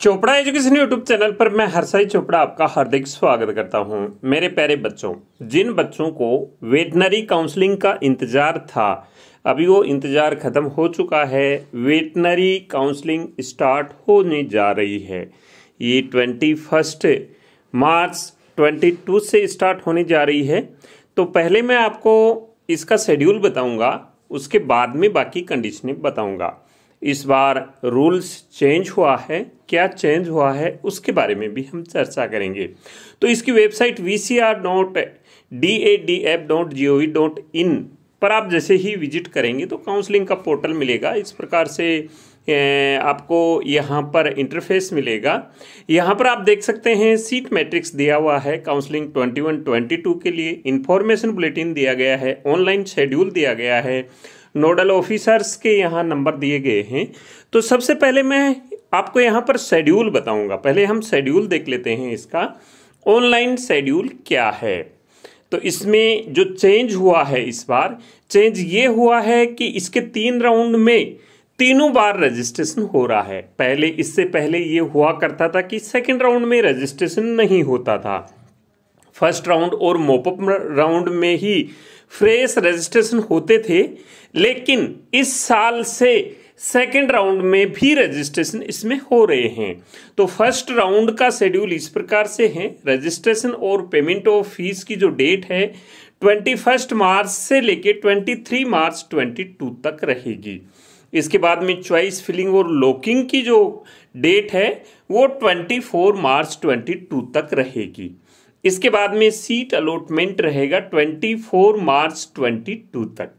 Chopra education YouTube channel पर मैं हरसाई चोपड़ा आपका हार्दिक स्वागत करता हूं मेरे प्यारे बच्चों जिन बच्चों को वेटनरी काउंसलिंग का इंतज़ार था अभी वो इंतज़ार ख़त्म हो चुका है वेटनरी काउंसलिंग स्टार्ट होने जा रही है ये twenty first March twenty two से स्टार्ट होने जा रही है तो पहले मैं आपको इसका शेड्यूल बताऊँगा उसके बाद में बाकी कंडीशनें बताऊँगा इस बार रूल्स चेंज हुआ है क्या चेंज हुआ है उसके बारे में भी हम चर्चा करेंगे तो इसकी website V C R dot D A D F dot G O V dot in पर आप जैसे ही विजिट करेंगे तो काउंसलिंग का पोर्टल मिलेगा इस प्रकार से आपको यहाँ पर इंटरफेस मिलेगा यहाँ पर आप देख सकते हैं सीट मैट्रिक्स दिया हुआ है काउंसलिंग 21-22 के लिए इन्फॉर्मेशन बुलेटिन दिया गया है ऑनलाइन शेड्यूल दिया गया है नोडल ऑफिसर्स के यहाँ नंबर दिए गए हैं तो सबसे पहले मैं आपको यहाँ पर शेड्यूल बताऊंगा पहले हम शेड्यूल देख लेते हैं इसका ऑनलाइन शेड्यूल क्या है तो इसमें जो चेंज हुआ है इस बार चेंज ये हुआ है कि इसके तीन राउंड में तीनों बार रजिस्ट्रेशन हो रहा है पहले इससे पहले ये हुआ करता था कि सेकेंड राउंड में रजिस्ट्रेशन नहीं होता था फर्स्ट राउंड और मोपअप राउंड में ही फ्रेश रजिस्ट्रेशन होते थे लेकिन इस साल से सेकेंड राउंड में भी रजिस्ट्रेशन इसमें हो रहे हैं तो फर्स्ट राउंड का शेड्यूल इस प्रकार से है रजिस्ट्रेशन और पेमेंट ऑफ फीस की जो डेट है ट्वेंटी फर्स्ट मार्च से लेके twenty three March twenty two तक रहेगी इसके बाद में चॉइस फिलिंग और लॉकिंग की जो डेट है वो twenty four March twenty two तक रहेगी इसके बाद में सीट अलॉटमेंट रहेगा 24 मार्च 22 तक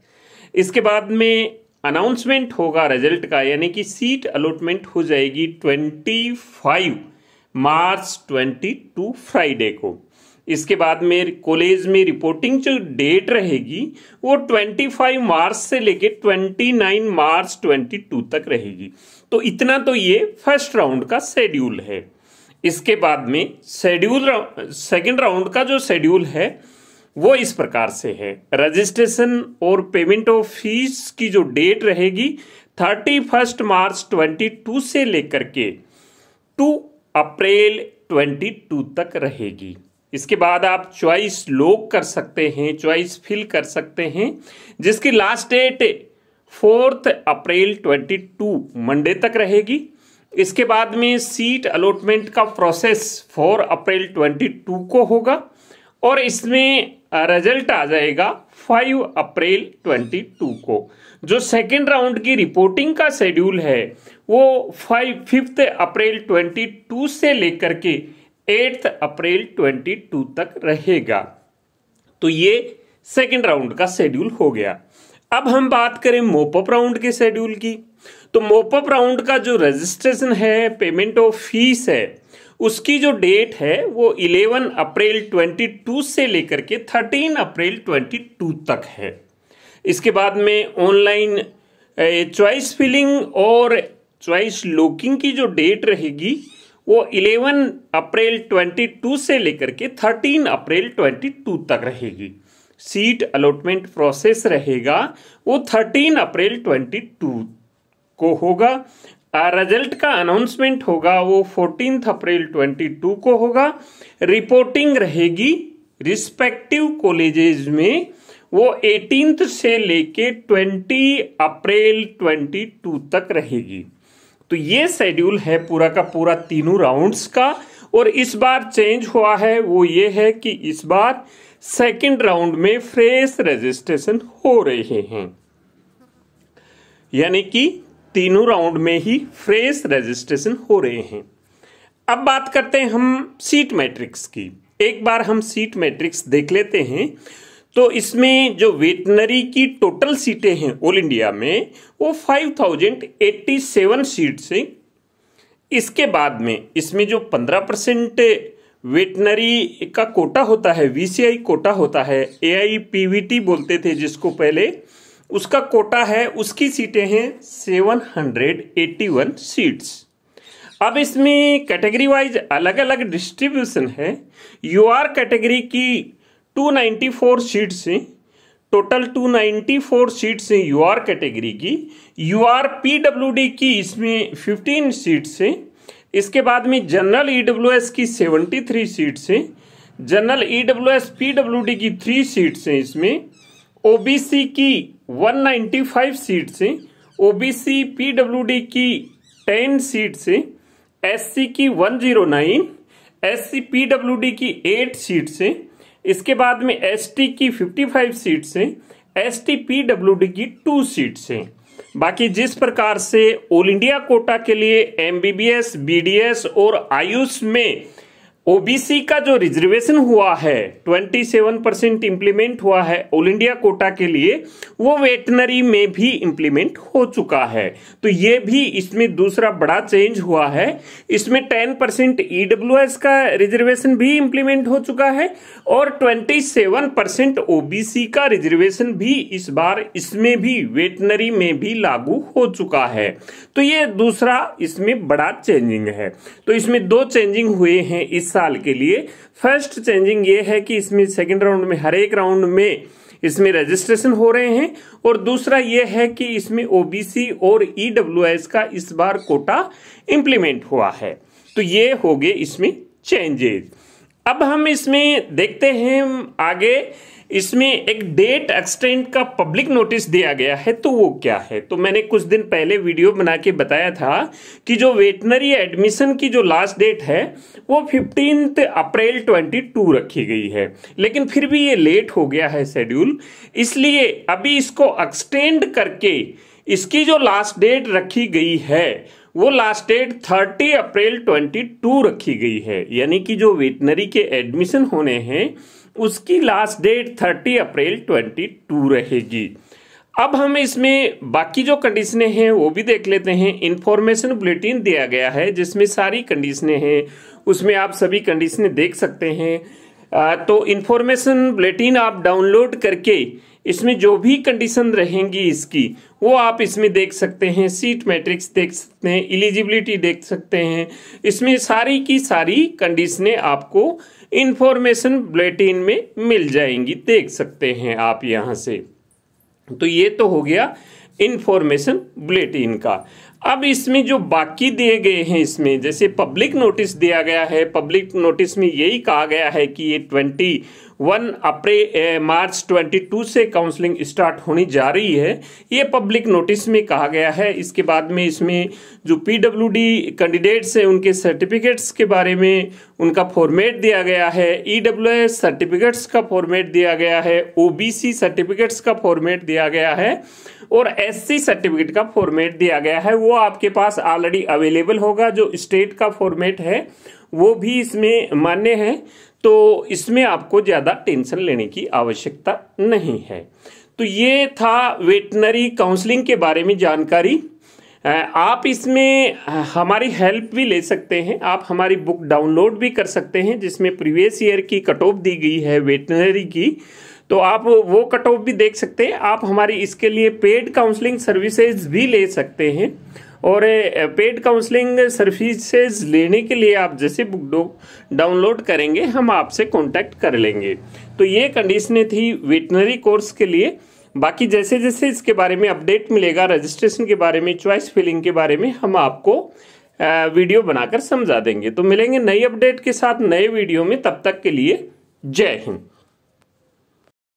इसके बाद में अनाउंसमेंट होगा रिजल्ट का यानी कि सीट अलॉटमेंट हो जाएगी 25 मार्च 22 फ्राइडे को इसके बाद में कॉलेज में रिपोर्टिंग जो डेट रहेगी वो 25 मार्च से लेके 29 मार्च 22 तक रहेगी तो इतना तो ये फर्स्ट राउंड का शेड्यूल है इसके बाद में शेड्यूल सेकेंड राउंड का जो शेड्यूल है वो इस प्रकार से है रजिस्ट्रेशन और पेमेंट ऑफ फीस की जो डेट रहेगी thirty first March twenty two से लेकर के टू अप्रैल ट्वेंटी टू तक रहेगी इसके बाद आप चॉइस लोग कर सकते हैं चॉइस फिल कर सकते हैं जिसकी last date fourth April twenty two Monday तक रहेगी इसके बाद में सीट अलॉटमेंट का प्रोसेस 4 अप्रैल 22 को होगा और इसमें रिजल्ट आ जाएगा 5 अप्रैल 22 को जो सेकेंड राउंड की रिपोर्टिंग का शेड्यूल है वो फाइव फिफ्थ अप्रैल 22 से लेकर के एट्थ अप्रैल 22 तक रहेगा तो ये सेकेंड राउंड का शेड्यूल हो गया अब हम बात करें मोपअप राउंड के शेड्यूल की तो मोपअप राउंड का जो रजिस्ट्रेशन है पेमेंट ऑफ फीस है उसकी जो डेट है वो 11 अप्रैल 22 से लेकर के 13 अप्रैल 22 तक है इसके बाद में ऑनलाइन चॉइस फिलिंग और चॉइस लुकिंग की जो डेट रहेगी वो 11 अप्रैल 22 से लेकर के 13 अप्रैल 22 तक रहेगी सीट अलॉटमेंट प्रोसेस रहेगा वो 13 अप्रैल 22 को होगा रिजल्ट का अनाउंसमेंट होगा वो फोर्टीन अप्रैल 22 को होगा रिपोर्टिंग रहेगी रिस्पेक्टिव कॉलेजेस में वो एटीन से लेके 20 अप्रैल 22 तक रहेगी तो ये शेड्यूल है पूरा का पूरा तीनों राउंड्स का और इस बार चेंज हुआ है वो ये है कि इस बार सेकंड राउंड में फ्रेश रजिस्ट्रेशन हो रहे हैं यानी कि तीनों राउंड में ही फ्रेश रजिस्ट्रेशन हो रहे हैं अब बात करते हैं हम सीट मैट्रिक्स की एक बार हम सीट मैट्रिक्स देख लेते हैं तो इसमें जो वेटनरी की टोटल सीटें हैं ऑल इंडिया में वो 5087 सीट से इसके बाद में इसमें जो 15 परसेंट वेटनरी का कोटा होता है वीसीआई कोटा होता है एआईपीवीटी बोलते थे जिसको पहले उसका कोटा है उसकी सीटें हैं 781 सीट्स अब इसमें कैटेगरी वाइज अलग अलग डिस्ट्रीब्यूशन है यूआर कैटेगरी की 294 सीट्स हैं टोटल 294 सीट्स हैं यूआर कैटेगरी की यूआर पीडब्ल्यूडी की इसमें 15 सीट्स हैं इसके बाद में जनरल ईडब्ल्यूएस e की 73 सीट्स हैं जनरल ईडब्ल्यूएस पीडब्ल्यूडी की थ्री सीट्स हैं इसमें ओबीसी की 195 सीट से ओबीसी पीडब्ल्यूडी की 10 सीट से एससी की 109 एससी पीडब्ल्यूडी की 8 सीट से इसके बाद में एसटी की 55 सीट से एसटी पीडब्ल्यूडी की 2 सीट से बाकी जिस प्रकार से ऑल इंडिया कोटा के लिए एमबीबीएस बीडीएस और आयुष में ओबीसी का जो रिजर्वेशन हुआ है 27 परसेंट इम्प्लीमेंट हुआ है ऑल इंडिया कोटा के लिए वो वेटनरी में भी इम्प्लीमेंट हो चुका है तो ये भी इसमें दूसरा बड़ा चेंज हुआ है इसमें 10 परसेंट ईडब्ल्यू का रिजर्वेशन भी इम्प्लीमेंट हो चुका है और 27 परसेंट ओबीसी का रिजर्वेशन भी इस बार इसमें भी वेटनरी में भी लागू हो चुका है तो ये दूसरा इसमें बड़ा चेंजिंग है तो इसमें दो चेंजिंग हुए हैं इस साल के लिए फर्स्ट चेंजिंग ये है कि इसमें सेकेंड राउंड में हर एक राउंड में इसमें रजिस्ट्रेशन हो रहे हैं और दूसरा यह है कि इसमें ओबीसी और ईडब्ल्यू e का इस बार कोटा इंप्लीमेंट हुआ है तो ये हो गए इसमें चेंजेस अब हम इसमें देखते हैं आगे इसमें एक डेट एक्सटेंड का पब्लिक नोटिस दिया गया है तो वो क्या है तो मैंने कुछ दिन पहले वीडियो बना के बताया था कि जो वेटनरी एडमिशन की जो लास्ट डेट है वो फिफ्टीन अप्रैल 22 रखी गई है लेकिन फिर भी ये लेट हो गया है शेड्यूल इसलिए अभी इसको एक्सटेंड करके इसकी जो लास्ट डेट रखी गई है वो लास्ट डेट 30 अप्रैल 22 रखी गई है यानी कि जो वेटनरी के एडमिशन होने हैं उसकी लास्ट डेट 30 अप्रैल 22 रहेगी अब हम इसमें बाकी जो कंडीशनें हैं वो भी देख लेते हैं इन्फॉर्मेशन बुलेटिन दिया गया है जिसमें सारी कंडीशनें हैं उसमें आप सभी कंडीशनें देख सकते हैं तो इन्फॉर्मेशन बुलेटिन आप डाउनलोड करके इसमें जो भी कंडीशन रहेंगी इसकी वो आप इसमें देख सकते हैं सीट मैट्रिक्स देख सकते हैं इलिजिबिलिटी देख सकते हैं इसमें सारी की सारी कंडीशनें आपको इन्फॉर्मेशन बुलेटिन में मिल जाएंगी देख सकते हैं आप यहाँ से तो ये तो हो गया इन्फॉर्मेशन बुलेटिन का अब इसमें जो बाकी दिए गए हैं इसमें जैसे पब्लिक नोटिस दिया गया है पब्लिक नोटिस में यही कहा गया है कि ये ट्वेंटी वन अप्रैल मार्च 22 से काउंसलिंग स्टार्ट होनी जा रही है ये पब्लिक नोटिस में कहा गया है इसके बाद में इसमें जो पीडब्ल्यूडी कैंडिडेट्स हैं उनके सर्टिफिकेट्स के बारे में उनका फॉर्मेट दिया गया है एस सर्टिफिकेट्स का फॉर्मेट दिया गया है ओबीसी सर्टिफिकेट्स का फॉर्मेट दिया गया है और एससी सर्टिफिकेट का फॉर्मेट दिया गया है वो आपके पास ऑलरेडी अवेलेबल होगा जो स्टेट का फॉर्मेट है वो भी इसमें मान्य है तो इसमें आपको ज़्यादा टेंशन लेने की आवश्यकता नहीं है तो ये था वेटनरी काउंसलिंग के बारे में जानकारी आप इसमें हमारी हेल्प भी ले सकते हैं आप हमारी बुक डाउनलोड भी कर सकते हैं जिसमें प्रीवियस ईयर की कट ऑफ दी गई है वेटनरी की तो आप वो कट ऑफ भी देख सकते हैं आप हमारी इसके लिए पेड काउंसलिंग सर्विसेज भी ले सकते हैं और पेड काउंसलिंग सर्विसेज लेने के लिए आप जैसे बुक डाउनलोड करेंगे हम आपसे कॉन्टैक्ट कर लेंगे तो ये कंडीशनें थी वेटनरी कोर्स के लिए बाकी जैसे जैसे इसके बारे में अपडेट मिलेगा रजिस्ट्रेशन के बारे में चॉइस फिलिंग के बारे में हम आपको वीडियो बनाकर समझा देंगे तो मिलेंगे नई अपडेट के साथ नए वीडियो में तब तक के लिए जय हिंद